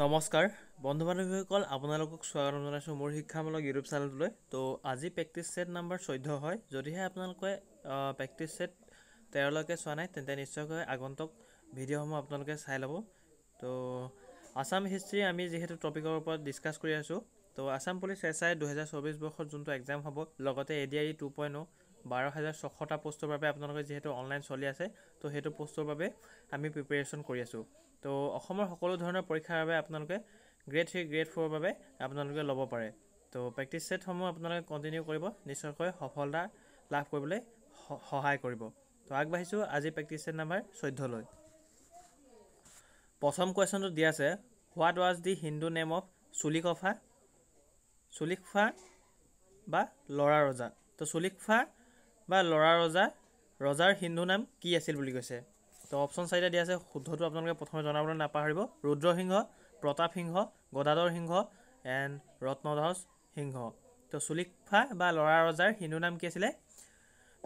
নমস্কাৰ বন্ধু বান্ধৱীসকল আপোনালোকক স্বাগতম জনাইছোঁ মোৰ শিক্ষামূলক ইউটিউব চেনেলটোলৈ তো আজি প্ৰেক্টিচ ছেট নাম্বাৰ চৈধ্য হয় যদিহে আপোনালোকে প্ৰেক্টিচ ছেট তেৰলৈকে চোৱা নাই তেন্তে নিশ্চয়কৈ আগন্তুক ভিডিঅ'সমূহ আপোনালোকে চাই ল'ব তো আছাম হিষ্ট্ৰী আমি যিহেতু টপিকৰ ওপৰত ডিছকাছ কৰি আছোঁ তো আছাম পুলিচ এছ আই দুহেজাৰ চৌবিছ বৰ্ষত যোনটো এক্সাম হ'ব লগতে A D I two point অ' বাৰ হাজাৰ ছশটা পষ্টৰ বাবে আপোনালোকে যিহেতু অনলাইন চলি আছে তো সেইটো পষ্টৰ বাবে আমি প্ৰিপেৰেশ্যন কৰি আছোঁ তো অসমৰ সকলো ধৰণৰ পৰীক্ষাৰ বাবে আপোনালোকে গ্ৰেড থ্ৰী গ্ৰেড ফ'ৰৰ বাবে আপোনালোকে ল'ব পাৰে তো প্ৰেক্টিছ ছেটসমূহ আপোনালোকে কণ্টিনিউ কৰিব নিশ্চয়কৈ সফলতা লাভ কৰিবলৈ সহায় কৰিব তো আগবাঢ়িছোঁ আজি প্ৰেক্টিছ ছেট নাম্বাৰ চৈধ্যলৈ প্ৰথম কুৱেশ্যনটো দিয়া আছে what was the Hindu name of Sulikpha Sulikpha বা ল'ৰা ৰজা তো চুলিকফা বা ল'ৰা ৰজা ৰজাৰ হিন্দু নাম কি আছিল বুলি কৈছে তো অপশ্যন চাৰিটা দিয়া আছে শুদ্ধটো আপোনালোকে প্ৰথমে জনাবলৈ নাপাহৰিব ৰুদ্ৰসিংহ প্ৰতাপ সিংহ গদাধৰ সিংহ এণ্ড ৰত্নধ্বজ সিংহ তো চুলিকফা বা ল'ৰা ৰজাৰ হিন্দু নাম কি আছিলে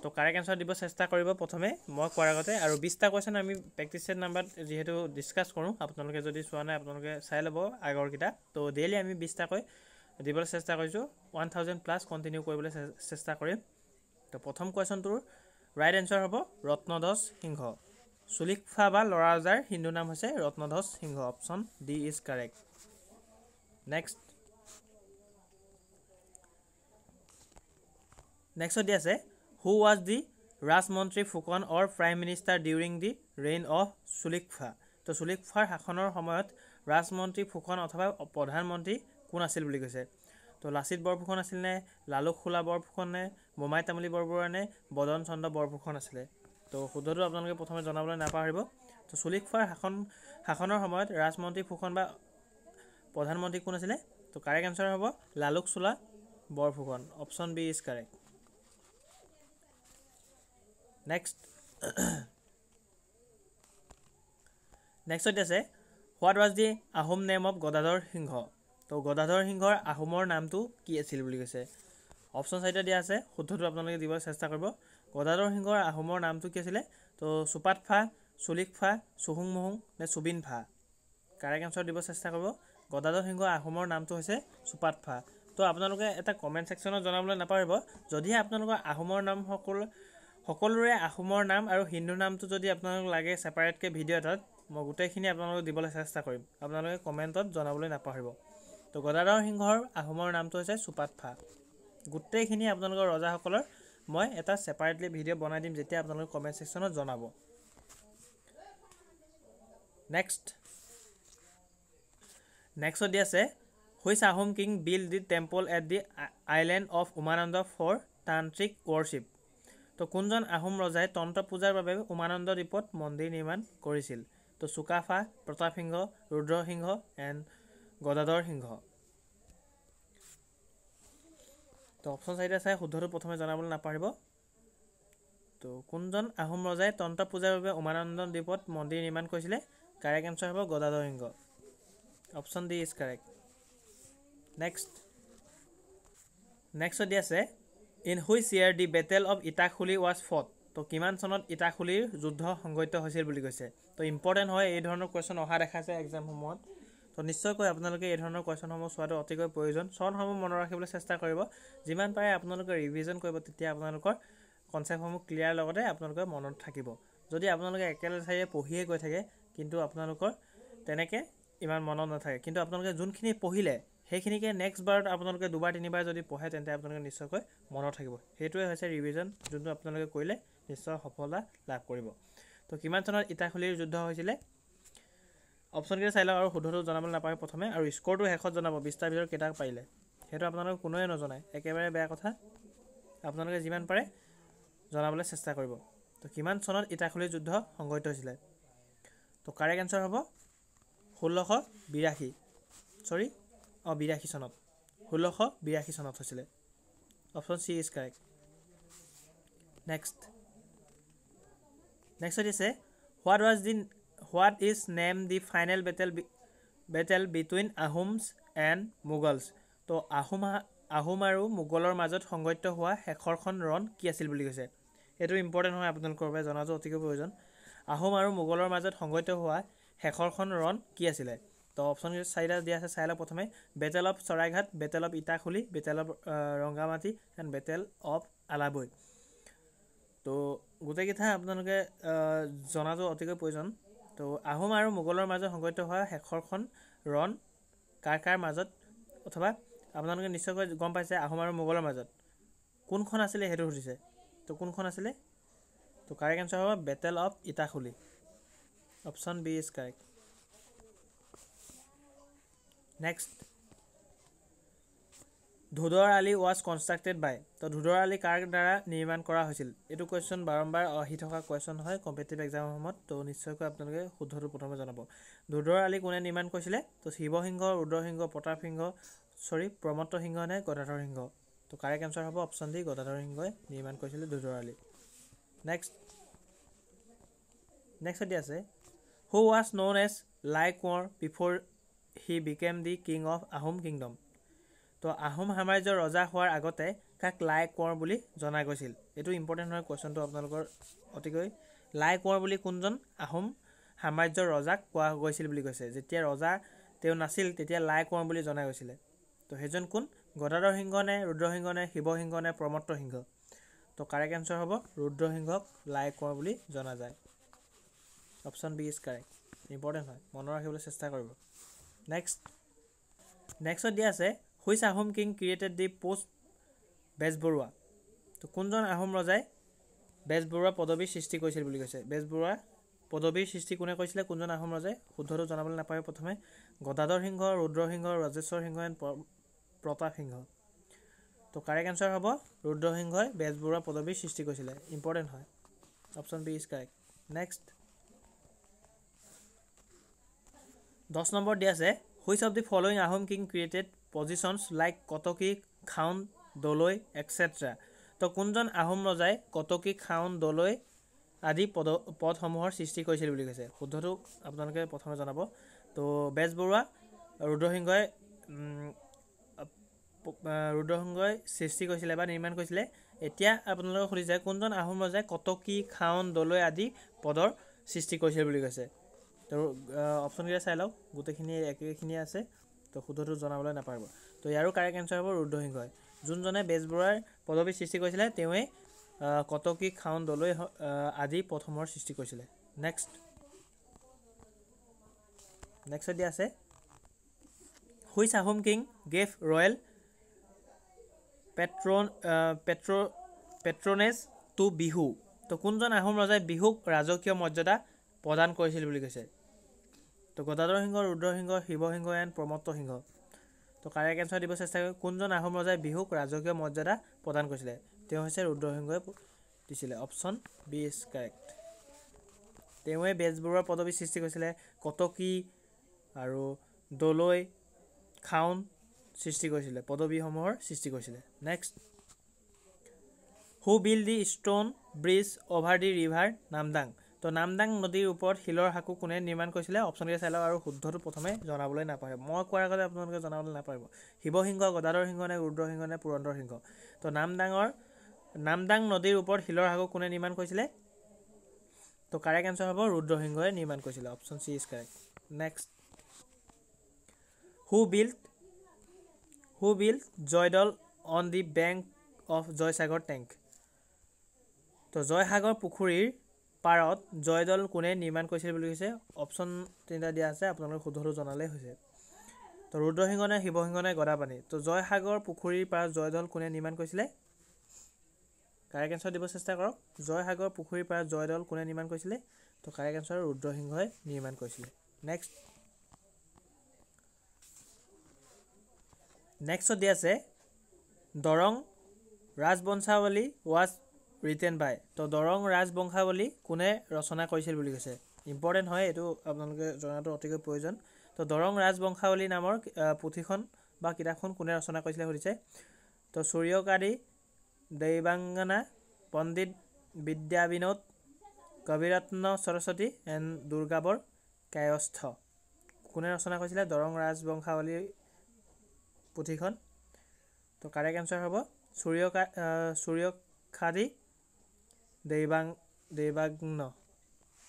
তো কাৰেক্ট এনচাৰ দিব চেষ্টা কৰিব প্ৰথমে মই কোৱাৰ আগতে আৰু বিছটা কুৱেশ্যন আমি প্ৰেক্টিচ ছেট নাম্বাৰত যিহেতু ডিছকাছ কৰোঁ আপোনালোকে যদি চোৱা নাই আপোনালোকে চাই ল'ব আগৰকেইটা তো ডেইলি আমি বিছটাকৈ দিবলৈ চেষ্টা কৰিছোঁ ওৱান থাউজেণ্ড প্লাছ কণ্টিনিউ কৰিবলৈ চেষ্টা কৰিম তো প্ৰথম কুৱেশ্যনটোৰ ৰাইট এনচাৰ হ'ব ৰত্নধ্বজ সিংহ চুলিকফা বা ল'ৰা ৰজাৰ হিন্দু নাম হৈছে Ratnadhwaj Singha option D is correct next next দি আছে who was the Rajmantri Phukan or prime minister during the reign of Sulikpha তো চুলিকফাৰ শাসনৰ সময়ত ৰাজমন্ত্ৰী ফুকন অথবা প্ৰধানমন্ত্ৰী কোন আছিল বুলি কৈছে তো লাচিত বৰফুকন আছিল নে লালুক খোলা নে বোমাই তামুলী নে বদন চন্দ্ৰ বৰফুকন আছিলে তো শুদ্ধটো আপোনালোকে প্ৰথমে জনাবলৈ নাপাহৰিব তো চুলিক খোৱাৰ শাসন শাসনৰ সময়ত ৰাজমন্ত্ৰী ফুকন বা প্ৰধানমন্ত্ৰী কোন আছিলে তো কাৰেক্ট এনচাৰ হ'ব Laluk Sola Borphukan option B is correct next next হৈছে what was the Ahom name of Gadadhar Singha তো গদাধৰ সিংহৰ আহোমৰ নামটো কি আছিল বুলি কৈছে অপশ্যন চাৰিটা দিয়া আছে শুদ্ধটো আপোনালোকে দিবলৈ চেষ্টা কৰিব গদাধৰ সিংহৰ আহোমৰ নামটো কি আছিলে তো চুপাত ফা চুলিক ফা চুহুং মহুং নে চুবিন ফা কাৰেক্ট এঞ্চাৰ দিব চেষ্টা কৰিব গদাধৰ সিংহ আহোমৰ নামটো হৈছে চুপাত ফা তো আপোনালোকে এটা কমেণ্ট ছেকশ্যনত জনাবলৈ নাপাহৰিব যদিহে আপোনালোকৰ আহোমৰ নাম সকলো সকলোৰে আহোমৰ নাম আৰু হিন্দু নামটো যদি আপোনালোকক লাগে ছেপাৰেটকৈ ভিডিঅ' এটাত মই গোটেইখিনি আপোনালোকক দিবলৈ চেষ্টা কৰিম আপোনালোকে কমেণ্টত জনাবলৈ নাপাহৰিব তো গদাধৰ সিংহৰ আহোমৰ নামটো হৈছে চুপাতফা গোটেইখিনি আপোনালোকৰ ৰজাসকলৰ মই এটা ছেপাৰেটলি ভিডিঅ' বনাই দিম যেতিয়া আপোনালোকে কমেণ্ট ছেকশ্যনত জনাব নেক্সট নেক্সট দি আছে which Ahom king build the temple at the island of Umananda for tantric worship তো কোনজন আহোম ৰজাই তন্ত্ৰ পূজাৰ বাবে উমানন্দ দ্বীপত মন্দিৰ নিৰ্মাণ কৰিছিল তো চুকাফা প্ৰতাপসিংহ ৰুদ্ৰসিংহ এণ্ড গদাধৰ সিংহ তো অপশ্যন চাৰিটা চাই শুদ্ধটো প্ৰথমে জনাবলৈ নাপাহৰিব তো কোনজন আহোম ৰজাই তন্ত্ৰ পূজাৰ বাবে উমানন্দন দ্বীপত মন্দিৰ নিৰ্মাণ কৰিছিলে কাৰেক্ট এনচাৰ হ'ব Gadadhar Singha option D is correct next next দি আছে in which year the battle of Itakhuli was fought তো কিমান চনত ইটাখুলিৰ যুদ্ধ সংঘটিত হৈছিল বুলি কৈছে তো ইম্পৰ্টেণ্ট হয় এই ধৰণৰ কুৱেশ্যন অহা দেখা যায় এক্সামসমূহত তো নিশ্চয়কৈ আপোনালোকে এই ধৰণৰ কুৱেশ্যনসমূহ চোৱাটো অতিকৈ প্ৰয়োজন চনসমূহ মনত ৰাখিবলৈ চেষ্টা কৰিব যিমান পাৰে আপোনালোকে ৰিভিজন কৰিব তেতিয়া আপোনালোকৰ কনচেপ্টসমূহ ক্লিয়াৰ লগতে আপোনালোকে মনত থাকিব যদি আপোনালোকে একেলগে চাৰিয়ে পঢ়িয়ে গৈ থাকে কিন্তু আপোনালোকৰ তেনেকৈ ইমান মনত নাথাকে কিন্তু আপোনালোকে যোনখিনি পঢ়িলে সেইখিনিকে নেক্সট বাৰত আপোনালোকে দুবাৰ তিনিবাৰ যদি পঢ়ে তেন্তে আপোনালোকে নিশ্চয়কৈ মনত থাকিব সেইটোৱে হৈছে ৰিভিজন যোনটো আপোনালোকে কৰিলে নিশ্চয় সফলতা লাভ কৰিব তো কিমান চনত ইটাখলীৰ যুদ্ধ হৈছিলে অপশ্যনকেইটা চাই লওক আৰু শুদ্ধটো জনাবলৈ নাপাহৰে প্ৰথমে আৰু স্ক'ৰটো শেষত জনাব বিছটাৰ ভিতৰত কেইটা পাৰিলে সেইটো আপোনালোকে কোনোৱে নজনায় একেবাৰে বেয়া কথা আপোনালোকে যিমান পাৰে জনাবলৈ চেষ্টা কৰিব তো কিমান চনত ইটাখলীৰ যুদ্ধ সংঘটিত হৈছিলে তো কাৰেক্ট এনচাৰ হ'ব ষোল্লশ বিৰাশী চৰি অঁ বিৰাশী চনত ষোল্লশ বিৰাশী চনত হৈছিলে option C is correct next next হৈছে হোৱাট ৱাজ দিন what is name the final battle battle between Ahoms and Mughals তো আহোম আহোম আৰু মোগলৰ মাজত সংগত হোৱা শেষৰখন ৰণ কি আছিল বুলি কৈছে এইটো ইম্পৰ্টেণ্ট হয় আপোনালোকৰ বাবে জনাটো অতিকৈ প্ৰয়োজন আহোম আৰু মোগলৰ মাজত সংগত হোৱা শেষৰখন ৰণ কি আছিলে তো অপশ্যন চাৰিটা দিয়া আছে চাই লওক প্ৰথমে battle of Saraighat battle of Itakhuli battle of Rangamati and battle of Alaboi তো গোটেইকেইটা আপোনালোকে জনাটো অতিকৈ প্ৰয়োজন তো আহোম আৰু মোগলৰ মাজত সংঘটিত হোৱা শেষৰখন ৰণ কাৰ কাৰ মাজত অথবা আপোনালোকে নিশ্চয়কৈ গম পাইছে আহোম আৰু মোগলৰ মাজত কোনখন আছিলে সেইটো সুধিছে তো কোনখন আছিলে তো কাৰেক্ট এনচাৰ হ'ব battle of Itakhuli option B is correct next Dhodar Ali was constructed by তো ধোধৰ আলি কাৰ দ্বাৰা নিৰ্মাণ কৰা হৈছিল এইটো কুৱেশ্যন বাৰম্বাৰ আহি থকা কুৱেশ্যন হয় কম্পিটিটিভ কম্পিটেটিভ সময়ত তো নিশ্চয়কৈ আপোনালোকে শুদ্ধটো প্ৰথমে জনাব ধুধৰ আলি কোনে নিৰ্মাণ কৰিছিলে তো শিৱসিংহ ৰুদ্ৰসিংহ প্ৰতাপ সিংহ চৰি প্ৰমত্ত সিংহ নে গদাধৰ সিংহ তো কাৰেক্ট এনচাৰ হ'ব অপশ্যন ডি গদাধৰ সিংহই নিৰ্মাণ কৰিছিলে ধুধৰ আলি নেক্সট নেক্সট এতিয়া আছে who was known as Lai Konwar before he became the king of Ahom kingdom তো আহোম সাম্ৰাজ্যৰ ৰজা হোৱাৰ আগতে কাক লাই কোঁৱৰ বুলি জনা গৈছিল এইটো ইম্পৰ্টেণ্ট হয় কুৱেশ্যনটো আপোনালোকৰ অতিকৈ লাই কোঁৱৰ বুলি কোনজন আহোম সাম্ৰাজ্যৰ ৰজাক কোৱা গৈছিল বুলি কৈছে যেতিয়া ৰজা তেওঁ নাছিল তেতিয়া লাই কোঁৱৰ বুলি জনা গৈছিলে তো সেইজন কোন গদাধৰ সিংহ নে ৰুদ্ৰসিংহ নে শিৱসিংহ নে প্ৰমত্ৰ সিংহ তো কাৰেক্ট এনচাৰ হ'ব ৰুদ্ৰসিংহক লাই কোঁৱৰ বুলি জনা যায় option B is correct important হয় মনত ৰাখিবলৈ চেষ্টা কৰিব নেক্সট নেক্সট দিয়া আছে which Ahom king created the post Bezbaruah তো কোনজন আহোম ৰজাই বেজবৰুৱা পদবীৰ সৃষ্টি কৰিছিল বুলি কৈছে বেজবৰুৱা পদবীৰ সৃষ্টি কোনে কৈছিলে কোনজন আহোম ৰজাই শুদ্ধটো জনাবলৈ নাপায় প্ৰথমে গদাধৰ সিংহ ৰুদ্ৰসিংহ ৰাজেশ্বৰ সিংহ এণ্ড প্ৰতাপ সিংহ তো কাৰেক্ট এনচাৰ হ'ব ৰুদ্ৰসিংহই বেজবৰুৱা পদবীৰ সৃষ্টি কৰিছিলে ইম্পৰ্টেণ্ট হয় option B is correct next দহ নম্বৰ দিয়া আছে which of the following Ahom king created positions like Kataki Khaund Doloi etcetera তো কোনজন আহোম ৰজাই কটকী খাউন দলৈ আদি পদ পদসমূহৰ সৃষ্টি কৰিছিল বুলি কৈছে শুদ্ধটো আপোনালোকে প্ৰথমে জনাব তো বেজবৰুৱা ৰুদ্ৰসিংহই ৰুদ্ৰসিংহই সৃষ্টি কৰিছিলে বা নিৰ্মাণ কৰিছিলে এতিয়া আপোনালোকে সুধিছে কোনজন আহোম ৰজাই কটকী খাউন দলৈ আদি পদৰ সৃষ্টি কৰিছিল বুলি কৈছে তো অপশ্যনকেইটা চাই লওক গোটেইখিনি একেখিনিয়ে আছে তো সোধতো জনাবলৈ নাপাৰিব তো ইয়াৰো কাৰেক্ট এনচাৰ হ'ব ৰুদ্ৰসিংহ যোনজনে বেজবৰুৱাৰ পদবী সৃষ্টি কৰিছিলে তেওঁৱেই কটকী খাউণ্ডলৈ আদি প্ৰথমৰ সৃষ্টি কৰিছিলে নেক্সট নেক্সট দিয়া আছে which Ahom king gave royal patron patron patronage to Bihu তো কোনজন আহোম ৰজাই বিহুক ৰাজকীয় মৰ্যাদা প্ৰদান কৰিছিল বুলি কৈছে তো গদাধৰ সিংহ ৰুদ্ৰসিংহ শিৱসিংহ এণ্ড প্ৰমত্ত সিংহ তো কাৰেক্ট এনচাৰ দিব চেষ্টা কৰি কোনজন আহোম ৰজাই বিহুক ৰাজকীয় মৰ্যাদা প্ৰদান কৰিছিলে তেওঁ হৈছে ৰুদ্ৰসিংহই দিছিলে অপশ্যন বি ইজ কাৰেক্ট তেওঁৱে বেজবৰুৱাৰ পদবী সৃষ্টি কৰিছিলে কটকী আৰু দলৈ খাউন সৃষ্টি কৰিছিলে পদবীসমূহৰ সৃষ্টি কৰিছিলে next who build the stone bridge over the river Namdang তো নামদাং নদীৰ ওপৰত শিলৰ সাঁকো কোনে নিৰ্মাণ কৰিছিলে অপশ্যনকে চাই লওক আৰু শুদ্ধটো প্ৰথমে জনাবলৈ নাপাহৰিব মই কোৱাৰ আগতে আপোনালোকে জনাবলৈ নাপাহৰিব শিৱসিংহ গদাধৰ সিংহ নে ৰুদ্ৰসিংহ নে পুৰন্দৰ সিংহ তো নামদাঙৰ নামদাং নদীৰ ওপৰত শিলৰ সাঁকো কোনে নিৰ্মাণ কৰিছিলে তো কাৰেক্ট এনচাৰ হ'ব ৰুদ্ৰসিংহই নিৰ্মাণ কৰিছিলে option C is correct next who build who build Joydol on the bank of Joysagar tank তো জয়সাগৰ পুখুৰীৰ পাৰত জয়দৌল কোনে নিৰ্মাণ কৰিছিল বুলি কৈছে অপশ্যন তিনিটা দিয়া আছে আপোনালোকে শুদ্ধটো জনালেই হৈছে তো ৰুদ্ৰসিংহ শিৱসিংহ শিৱসিংহনে গদাপানী তো জয়সাগৰ পুখুৰীৰ পাৰত জয়দৌল কোনে নিৰ্মাণ কৰিছিলে কাৰেক্ট এঞ্চাৰ দিব চেষ্টা কৰক জয়সাগৰ পুখুৰীৰ পাৰত জয়দৌল কোনে নিৰ্মাণ কৰিছিলে তো কাৰেক্ট এঞ্চাৰ ৰুদ্ৰসিংহই নিৰ্মাণ কৰিছিলে নেক্সট নেক্সট দি আছে Darrang Rajvamshavali was written by তো দৰং ৰাজবংশাৱলী কোনে ৰচনা কৰিছিল বুলি কৈছে ইম্পৰ্টেণ্ট হয় এইটো আপোনালোকে জনাটো অতিকৈ প্ৰয়োজন তো দৰং ৰাজবংশাৱলী নামৰ পুথিখন বা কিতাপখন কোনে ৰচনা কৰিছিলে সুধিছে তো সূৰ্যকাৰী দেৱাংগনা পণ্ডিত বিদ্যা বিনোদ কবিৰত্ন সৰস্বতী এণ্ড দুৰ্গাবৰ কায়স্থ কোনে ৰচনা কৰিছিলে দৰং ৰাজবংশাৱলী পুথিখন তো কাৰেক্ট এনচাৰ হ'ব সূৰ্যকা সূৰ্যখাদী দেৱাং দেৱাগ্ন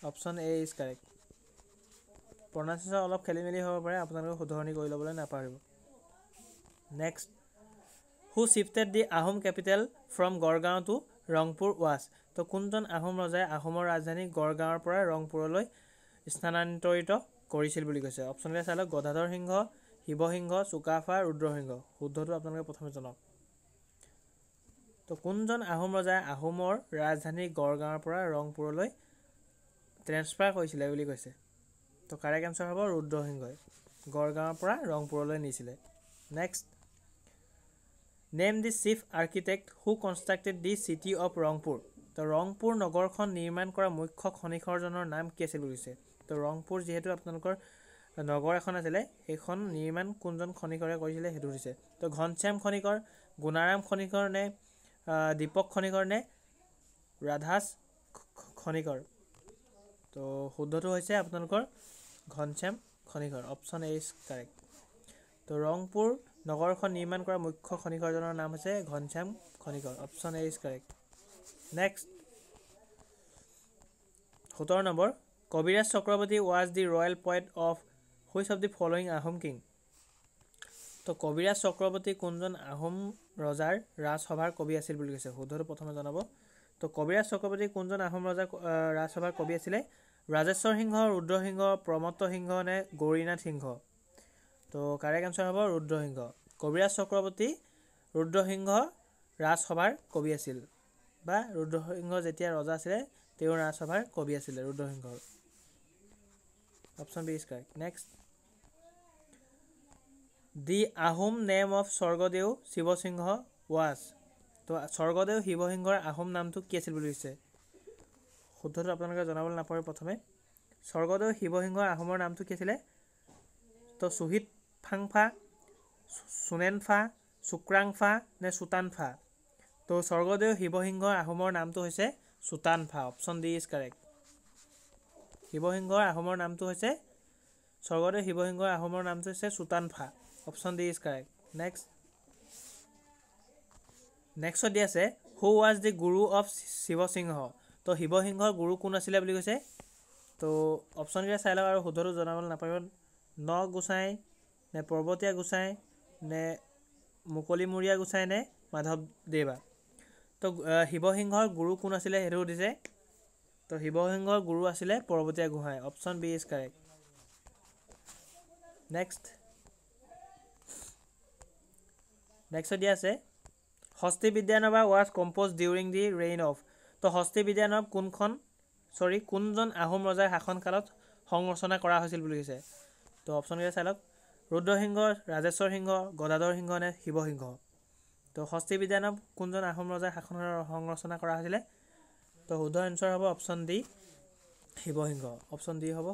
option A is correct pronunciation অলপ খেলি মেলি হ'ব পাৰে আপোনালোকে শুধৰণি কৰি ল'বলৈ নাপাহৰিব next who shifted the Ahom capital from Gargaon to Rangpur was তো কোনজন আহোম ৰজাই আহোমৰ ৰাজধানী গড়গাঁৱৰ পৰা ৰংপুৰলৈ স্থানান্তৰিত কৰিছিল বুলি কৈছে অপশ্যনলৈ চাই লওক গদাধৰ সিংহ শিৱসিংহ চুকাফা ৰুদ্ৰসিংহ শুদ্ধটো আপোনালোকে প্ৰথমে জনাওক তো কোনজন আহোম ৰজাই আহোমৰ ৰাজধানী গড়গাঁৱৰ পৰা ৰংপুৰলৈ ট্ৰেন্সফাৰ কৰিছিলে বুলি কৈছে তো কাৰেক্ট এনচাৰ হ'ব ৰুদ্ৰসিংহই গড়গাঁৱৰ পৰা ৰংপুৰলৈ নিছিলে next name the chief architect who constructed the city of Rangpur তো ৰংপুৰ নগৰখন নিৰ্মাণ কৰা মুখ্য খনিকৰজনৰ নাম কি আছিল বুলিছে তো ৰংপুৰ যিহেতু আপোনালোকৰ নগৰ এখন আছিলে সেইখন নিৰ্মাণ কোনজন খনিকৰে কৰিছিলে সেইটো হৈছে তো ঘনশ্যাম খনিকৰ গুণাৰাম খনিকৰ নে দীপক খনিকৰ নে ৰাধাচ খনিকৰ তো শুদ্ধটো হৈছে আপোনালোকৰ Ghanashyam Khanikar option A is correct তো ৰংপুৰ নগৰখন নিৰ্মাণ কৰা মুখ্য খনিকৰজনৰ নাম হৈছে Ghanashyam Khanikar option A is correct next সোতৰ নম্বৰ Kaviraj Chakravarti was the royal poet of which of the following Ahom king তো কবিৰাজ চক্ৰৱৰ্তী কোনজন আহোম ৰজাৰ ৰাজসভাৰ কবি আছিল বুলি কৈছে শুদ্ধটো প্ৰথমে জনাব তো কবিৰাজ চক্ৰৱৰ্তী কোনজন আহোম ৰজা ৰাজসভাৰ কবি আছিলে ৰাজেশ্বৰ সিংহ ৰুদ্ৰসিংহ প্ৰমত্ত সিংহ নে গৌৰীনাথ সিংহ তো কাৰেক্ট এনচাৰ হ'ব ৰুদ্ৰসিংহ কবিৰাজ চক্ৰৱৰ্তী ৰুদ্ৰসিংহ ৰাজসভাৰ কবি আছিল বা ৰুদ্ৰসিংহ যেতিয়া ৰজা আছিলে তেওঁ ৰাজসভাৰ কবি আছিলে ৰুদ্ৰসিংহৰ option B is correct next the Ahom name of Swargadeo Shivasingha was তো স্বৰ্গদেউ শিৱসিংহৰ আহোম নামটো কি আছিল বুলি কৈছে শুদ্ধটো আপোনালোকে জনাবলৈ নাপাহৰে প্ৰথমে স্বৰ্গদেউ শিৱসিংহৰ আহোমৰ নামটো কি আছিলে তো চুহিত ফাংফা চুনেনফা চুক্ৰাংফা নে চুতানফা তো স্বৰ্গদেউ শিৱসিংহৰ আহোমৰ নামটো হৈছে Sutanpha option D is correct শিৱসিংহৰ আহোমৰ নামটো হৈছে স্বৰ্গদেউ শিৱসিংহৰ আহোমৰ নামটো হৈছে Sutanpha option D is correct next next দি আছে হু ৱাজ দি গুৰু অফ শিৱসিংহ তো শিৱসিংহৰ গুৰু কোন আছিলে বুলি কৈছে তো অপশ্যনকেইটা চাই লওক আৰু শুদ্ধটো জনাবলৈ নাপাৰিব ন গোচাই নে পৰ্বতীয়া গোচাই নে মুকলিমূৰীয়া গোচাই নে মাধৱদেৱা তো শিৱসিংহৰ গুৰু কোন আছিলে সেইটো সুধিছে তো শিৱসিংহৰ গুৰু আছিলে Parbatiya Gohain option B is correct next next দিয়া আছে হস্তি বিদ্যানব was composed during the reign of তো হস্তি বিদ্যানব কোনখন চৰি কোনজন আহোম ৰজাৰ শাসনকালত সংৰচনা কৰা হৈছিল বুলি কৈছে তো অপশ্যনকেইটা চাই লওক ৰুদ্ৰসিংহ ৰাজেশ্বৰ সিংহ গদাধৰ সিংহ নে শিৱসিংহ তো হস্তি বিদ্যানব কোনজন আহোম ৰজাৰ শাসনৰ সংৰচনা কৰা হৈছিলে তো শুদ্ধ এঞ্চাৰ হ'ব option D Shivasingha option D হ'ব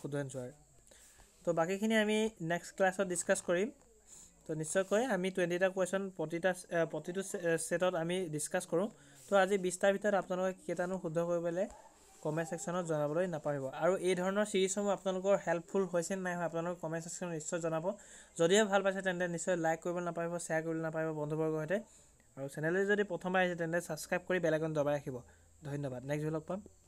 শুদ্ধ এঞ্চাৰ তো বাকীখিনি আমি নেক্সট ক্লাছত ডিছকাছ কৰিম তো নিশ্চয়কৈ আমি টুৱেণ্টিটা কুৱেশ্যন প্ৰতিটা প্ৰতিটো ছেটত আমি ডিছকাছ কৰোঁ তো আজি বিছটাৰ ভিতৰত আপোনালোকে কেইটানো শুদ্ধ কৰিবলৈ কমেণ্ট ছেকশ্যনত জনাবলৈ নাপাহৰিব আৰু এই ধৰণৰ ছিৰিজসমূহ আপোনালোকৰ হেল্পফুল হৈছে নাই হয় আপোনালোকে কমেণ্ট ছেকশ্যনত নিশ্চয় জনাব যদিহে ভাল পাইছে তেন্তে নিশ্চয় লাইক কৰিবলৈ নাপাহৰিব শ্বেয়াৰ কৰিবলৈ নাপাহৰিব বন্ধুবৰ্গৰ সৈতে আৰু চেনেললৈ যদি প্ৰথমবাৰ আহিছে তেন্তে ছাবস্ক্ৰাইব কৰি বেলেগ এখন দবাই ৰাখিব ধন্যবাদ নেক্সট ভিডিঅ' লগ পাম